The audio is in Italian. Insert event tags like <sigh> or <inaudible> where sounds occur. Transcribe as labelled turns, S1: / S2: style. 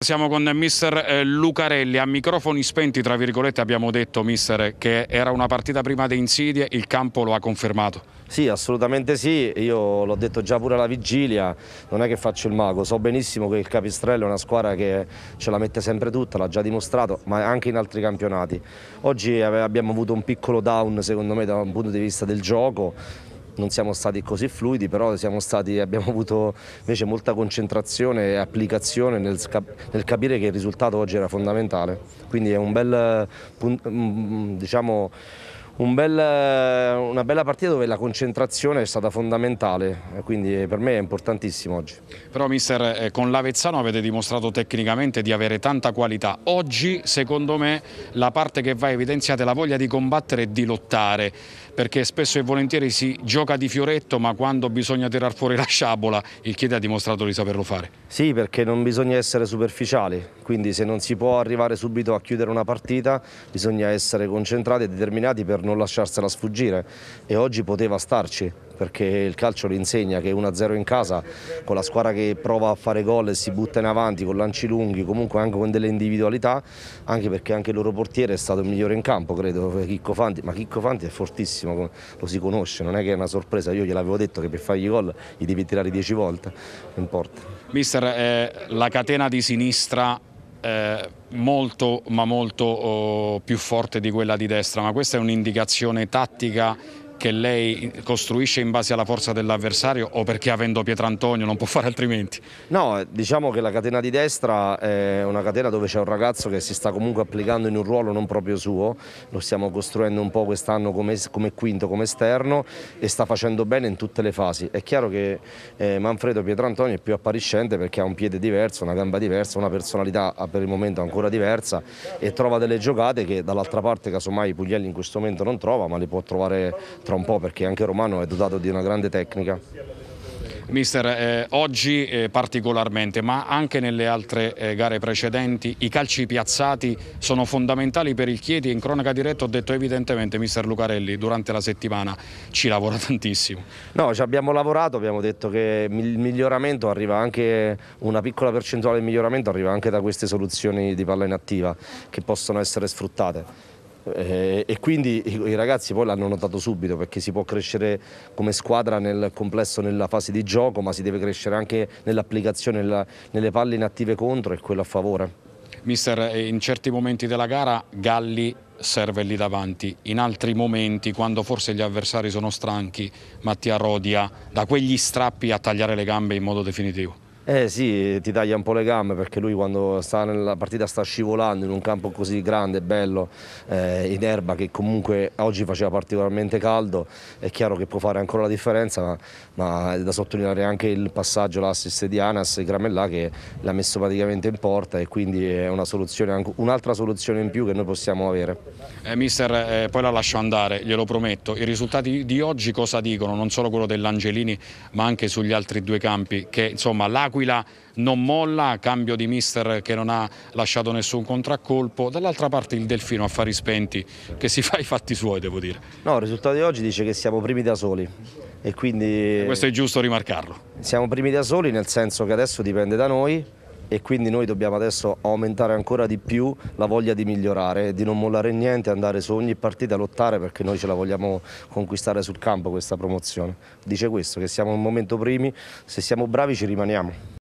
S1: Siamo con mister eh, Lucarelli, a microfoni spenti tra virgolette abbiamo detto mister che
S2: era una partita prima di insidie, il campo lo ha confermato. Sì assolutamente sì, io l'ho detto già pure alla vigilia, non è che faccio il mago, so benissimo che il Capistrello è una squadra che ce la mette sempre tutta, l'ha già dimostrato, ma anche in altri campionati. Oggi abbiamo avuto un piccolo down secondo me da un punto di vista del gioco, non siamo stati così fluidi, però stati, abbiamo avuto invece molta concentrazione e applicazione nel, nel, capire che il risultato oggi era fondamentale. Quindi è un bel, mm, diciamo, un bel, una bella partita dove la concentrazione è stata fondamentale, quindi per me è importantissimo oggi.
S1: Però mister, eh, con l'Avezzano avete dimostrato tecnicamente di avere tanta qualità. Oggi, secondo me, la parte che va evidenziata è la voglia di combattere e di lottare perché spesso e volentieri si gioca di fioretto ma quando bisogna tirar fuori la sciabola il Chiede ha dimostrato di saperlo fare.
S2: Sì, perché non bisogna essere superficiali, quindi se non si può arrivare subito a chiudere una partita bisogna essere concentrati e determinati per non lasciarsela sfuggire e oggi poteva starci, perché il calcio lo insegna che 1-0 in casa con la squadra che prova a fare gol e si butta in avanti con lanci lunghi, comunque anche con delle individualità, anche perché anche il loro portiere è stato il migliore in campo, credo, Chicco Fanti, ma Chicco Fanti è fortissimo, lo si conosce, non è che è una sorpresa, io gliel'avevo detto che per fargli gol gli devi tirare 10 volte, non importa.
S1: Mister, eh, la catena di sinistra eh, molto ma molto oh, più forte di quella di destra, ma questa è un'indicazione tattica che lei costruisce in base alla forza dell'avversario o perché avendo Pietrantonio non può fare altrimenti?
S2: No, diciamo che la catena di destra è una catena dove c'è un ragazzo che si sta comunque applicando in un ruolo non proprio suo, lo stiamo costruendo un po' quest'anno come, come, quinto, come esterno e sta facendo bene in tutte le fasi. È chiaro che eh, Manfredo Pietrantonio è più appariscente perché ha un piede diverso, una gamba diversa, una personalità ah, per il momento ancora diversa e trova delle giocate che dall'altra parte casomai Puglielli in questo momento non trova ma le può trovare tra un po' perché anche Romano è dotato di una grande tecnica.
S1: Mister, eh, oggi eh, particolarmente, ma anche nelle altre eh, gare precedenti, i calci piazzati sono fondamentali per il Chieti. In cronaca diretta ho detto evidentemente, mister Lucarelli, durante la settimana ci lavora <laughs> tantissimo.
S2: No, ci abbiamo lavorato, abbiamo detto che il miglioramento arriva anche, una piccola percentuale di miglioramento arriva anche da queste soluzioni di palla inattiva che possono essere sfruttate. Eh, e quindi i, ragazzi poi l'hanno notato subito perché si può crescere come squadra nel complesso nella fase di gioco ma si deve crescere anche nell'applicazione, nelle palle inattive contro e quello a favore.
S1: Mister, eh, in certi momenti della gara Galli serve lì davanti, in altri momenti quando forse gli avversari sono stanchi Mattia Rodia da quegli strappi a tagliare le gambe in modo definitivo.
S2: Eh sì, ti taglia un po' le gambe perché lui quando sta nella partita sta scivolando in un campo così grande, bello, eh, in erba che comunque oggi faceva particolarmente caldo, è chiaro che può fare ancora la differenza, ma, ma è da sottolineare anche il passaggio, l'assist di Anas Gramellà che l'ha messo praticamente in porta e quindi è una soluzione, un'altra soluzione in più che noi possiamo avere.
S1: Eh, mister, eh, poi la lascio andare, glielo prometto, i risultati di oggi cosa dicono? Non solo quello dell'Angelini ma anche sugli altri due campi che insomma l'acqua L'Aquila non molla, cambio di mister che non ha lasciato nessun contraccolpo. Dall'altra parte il Delfino a fari spenti, che si fa <laughs> i fatti
S2: suoi, devo dire. No, il risultato di oggi dice che siamo primi da soli. E quindi... Questo è giusto rimarcarlo. Siamo primi da soli nel senso che adesso dipende da noi e quindi noi dobbiamo adesso aumentare ancora di più la voglia di migliorare, di non mollare niente, andare su ogni partita a lottare perché noi ce la vogliamo conquistare sul campo questa promozione. Dice questo, che siamo un momento primi, se siamo bravi ci rimaniamo.